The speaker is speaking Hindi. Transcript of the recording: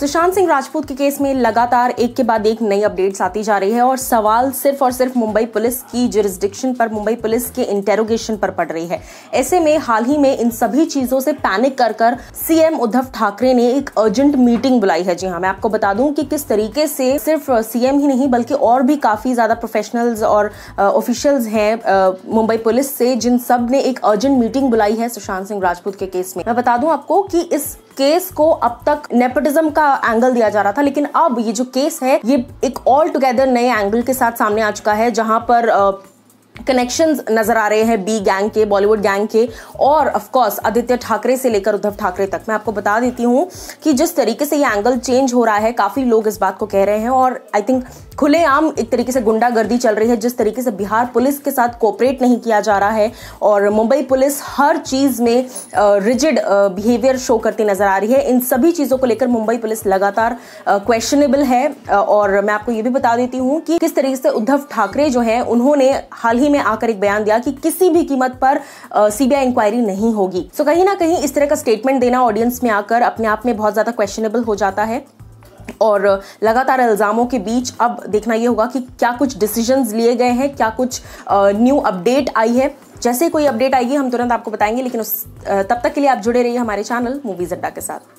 सुशांत सिंह राजपूत के केस में लगातार एक के बाद एक नई अपडेट्स आती जा रही है और सवाल सिर्फ और सिर्फ मुंबई पुलिस की जुरिस्डिक्शन पर मुंबई पुलिस के इंटेरोगेशन पर पड़ रही है ऐसे में हाल ही में इन सभी चीजों से पैनिक कर कर सीएम उद्धव ठाकरे ने एक अर्जेंट मीटिंग बुलाई है जी हाँ मैं आपको बता दूं कि किस तरीके से सिर्फ सीएम ही नहीं बल्कि और भी काफी ज्यादा प्रोफेशनल्स और ऑफिशियल्स हैं मुंबई पुलिस से जिन सब ने एक अर्जेंट मीटिंग बुलाई है सुशांत सिंह राजपूत के केस में मैं बता दूं आपको कि इस केस को अब तक नेपोटिज्म का एंगल दिया जा रहा था लेकिन अब ये जो केस है ये एक ऑल टुगेदर नए एंगल के साथ सामने आ चुका है जहां पर कनेक्शंस नजर आ रहे हैं बी गैंग के बॉलीवुड गैंग के और ऑफ कोर्स आदित्य ठाकरे से लेकर उद्धव ठाकरे तक मैं आपको बता देती हूँ कि जिस तरीके से ये एंगल चेंज हो रहा है काफ़ी लोग इस बात को कह रहे हैं और आई थिंक खुलेआम एक तरीके से गुंडागर्दी चल रही है जिस तरीके से बिहार पुलिस के साथ कोऑपरेट नहीं किया जा रहा है और मुंबई पुलिस हर चीज़ में रिजिड बिहेवियर शो करती नज़र आ रही है इन सभी चीज़ों को लेकर मुंबई पुलिस लगातार क्वेश्चनेबल है और मैं आपको ये भी बता देती हूँ कि किस तरीके से उद्धव ठाकरे जो है उन्होंने हाल ही ही में आकर एक बयान दिया कि किसी भी कीमत पर सीबीआई इंक्वायरी नहीं होगी सो कहीं ना कहीं इस तरह का स्टेटमेंट देना ऑडियंस में आकर अपने आप में बहुत ज़्यादा क्वेश्चनेबल हो जाता है और लगातार इल्ज़ामों के बीच अब देखना ये होगा कि क्या कुछ डिसीजंस लिए गए हैं क्या कुछ न्यू अपडेट आई है जैसे कोई अपडेट आएगी हम तुरंत आपको बताएंगे लेकिन उस तब तक के लिए आप जुड़े रहिए हमारे चैनल मूवीज अड्डा के साथ